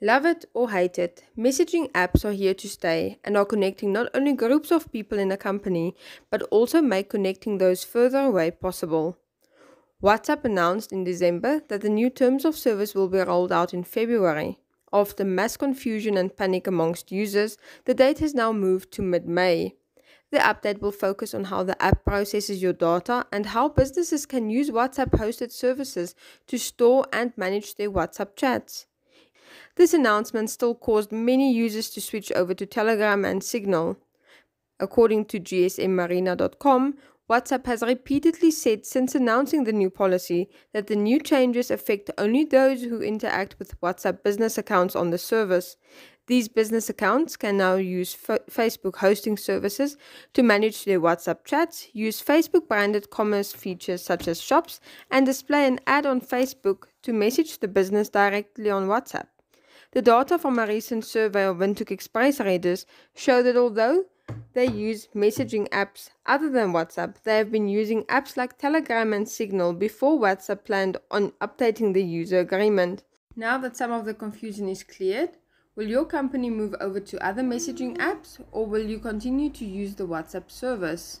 Love it or hate it, messaging apps are here to stay and are connecting not only groups of people in a company, but also make connecting those further away possible. WhatsApp announced in December that the new terms of service will be rolled out in February. After mass confusion and panic amongst users, the date has now moved to mid May. The update will focus on how the app processes your data and how businesses can use WhatsApp hosted services to store and manage their WhatsApp chats. This announcement still caused many users to switch over to Telegram and Signal. According to gsmmarina.com, WhatsApp has repeatedly said since announcing the new policy that the new changes affect only those who interact with WhatsApp business accounts on the service. These business accounts can now use F- Facebook hosting services to manage their WhatsApp chats, use Facebook branded commerce features such as shops, and display an ad on Facebook to message the business directly on WhatsApp. The data from a recent survey of Windhoek Express readers show that although they use messaging apps other than WhatsApp, they have been using apps like Telegram and Signal before WhatsApp planned on updating the user agreement. Now that some of the confusion is cleared, will your company move over to other messaging apps or will you continue to use the WhatsApp service?